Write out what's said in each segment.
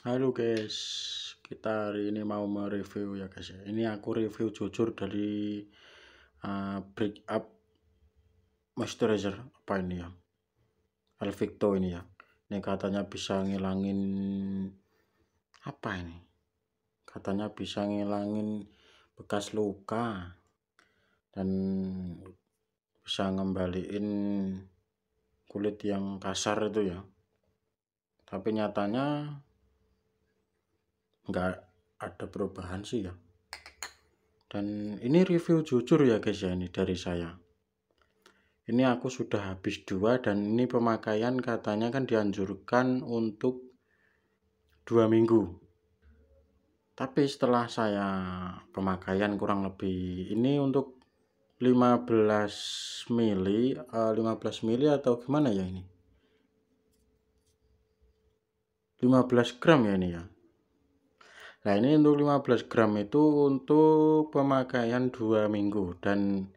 Halo guys, kita hari ini mau mereview ya guys ya. Ini aku review jujur dari uh, Break Up Moisturizer apa ini ya? Alvicto ini ya. Ini katanya bisa ngilangin apa ini? Katanya bisa ngilangin bekas luka dan bisa ngembaliin kulit yang kasar itu ya. Tapi nyatanya nggak ada perubahan sih ya dan ini review jujur ya guys ya ini dari saya ini aku sudah habis dua dan ini pemakaian katanya kan dianjurkan untuk dua minggu tapi setelah saya pemakaian kurang lebih ini untuk 15 mili 15 eh, mili atau gimana ya ini 15 gram ya ini ya Nah ini untuk 15 gram itu untuk pemakaian dua minggu dan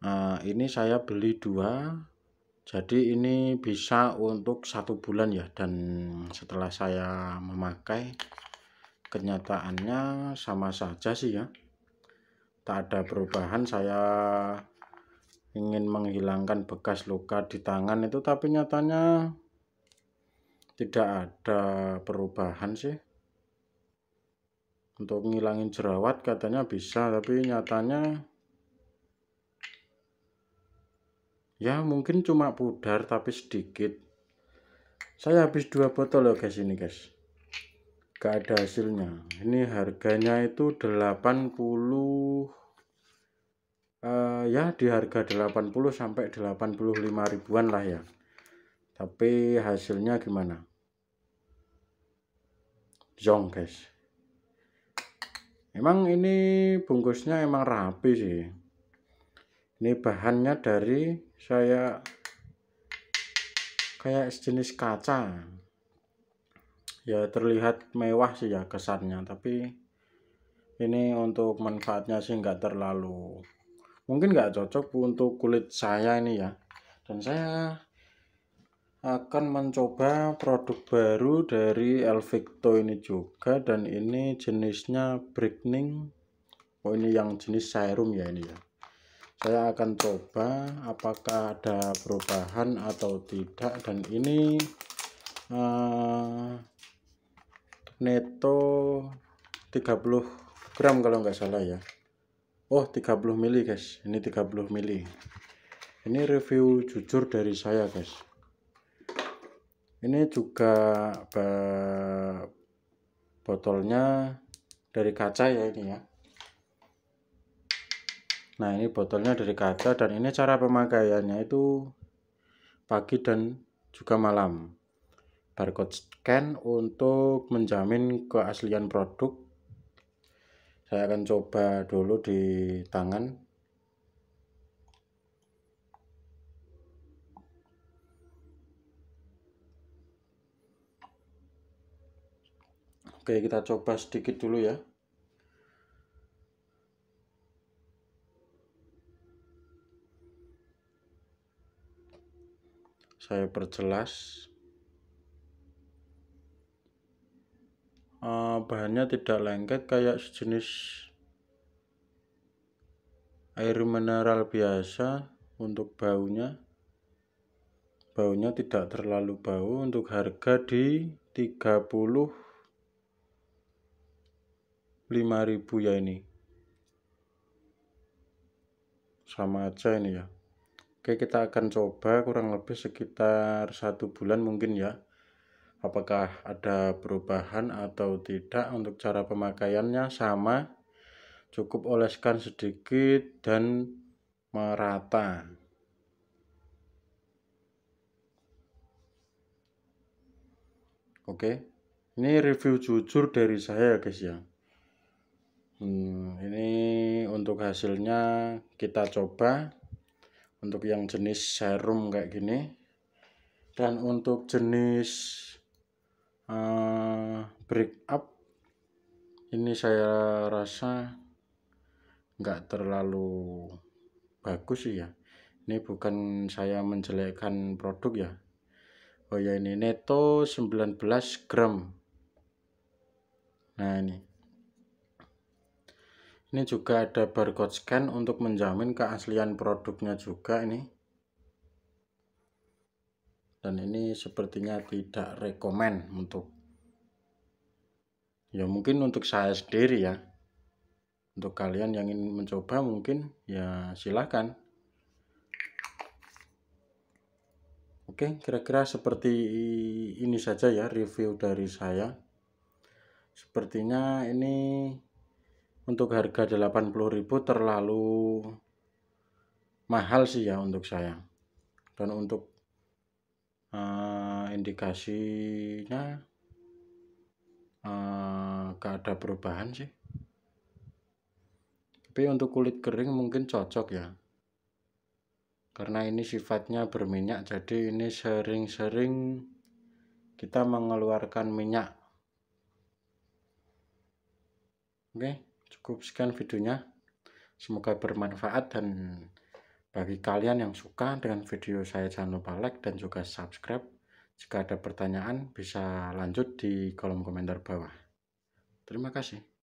uh, ini saya beli dua jadi ini bisa untuk satu bulan ya dan setelah saya memakai kenyataannya sama saja sih ya tak ada perubahan saya ingin menghilangkan bekas luka di tangan itu tapi nyatanya tidak ada perubahan sih untuk ngilangin jerawat katanya bisa tapi nyatanya ya mungkin cuma pudar tapi sedikit saya habis dua botol ya guys ini guys gak ada hasilnya ini harganya itu 80 uh, eh, ya di harga 80 sampai 85 ribuan lah ya tapi hasilnya gimana Jong guys Emang ini bungkusnya emang rapi sih. Ini bahannya dari saya kayak sejenis kaca. Ya terlihat mewah sih ya kesannya, tapi ini untuk manfaatnya sih nggak terlalu mungkin nggak cocok untuk kulit saya ini ya. Dan saya akan mencoba produk baru dari Elvicto ini juga dan ini jenisnya Brightening oh ini yang jenis serum ya ini ya saya akan coba apakah ada perubahan atau tidak dan ini uh, neto 30 gram kalau nggak salah ya Oh 30 mili guys ini 30 mili ini review jujur dari saya guys ini juga botolnya dari kaca ya ini ya nah ini botolnya dari kaca dan ini cara pemakaiannya itu pagi dan juga malam barcode scan untuk menjamin keaslian produk saya akan coba dulu di tangan Oke, kita coba sedikit dulu ya. Saya perjelas. Uh, bahannya tidak lengket kayak sejenis air mineral biasa untuk baunya baunya tidak terlalu bau untuk harga di 30 5000 ya ini sama aja ini ya Oke kita akan coba kurang lebih sekitar satu bulan mungkin ya apakah ada perubahan atau tidak untuk cara pemakaiannya sama cukup oleskan sedikit dan merata oke ini review jujur dari saya ya, guys ya Hmm, ini untuk hasilnya kita coba untuk yang jenis serum kayak gini dan untuk jenis uh, eh, break up ini saya rasa nggak terlalu bagus sih ya ini bukan saya menjelekkan produk ya oh ya ini neto 19 gram nah ini ini juga ada barcode scan untuk menjamin keaslian produknya juga ini. Dan ini sepertinya tidak rekomen untuk ya mungkin untuk saya sendiri ya. Untuk kalian yang ingin mencoba mungkin ya silahkan. Oke, kira-kira seperti ini saja ya review dari saya. Sepertinya ini untuk harga 80.000 terlalu mahal sih ya untuk saya dan untuk uh, indikasinya uh, eh, gak ada perubahan sih tapi untuk kulit kering mungkin cocok ya karena ini sifatnya berminyak jadi ini sering-sering kita mengeluarkan minyak oke okay? cukup sekian videonya semoga bermanfaat dan bagi kalian yang suka dengan video saya jangan lupa like dan juga subscribe jika ada pertanyaan bisa lanjut di kolom komentar bawah terima kasih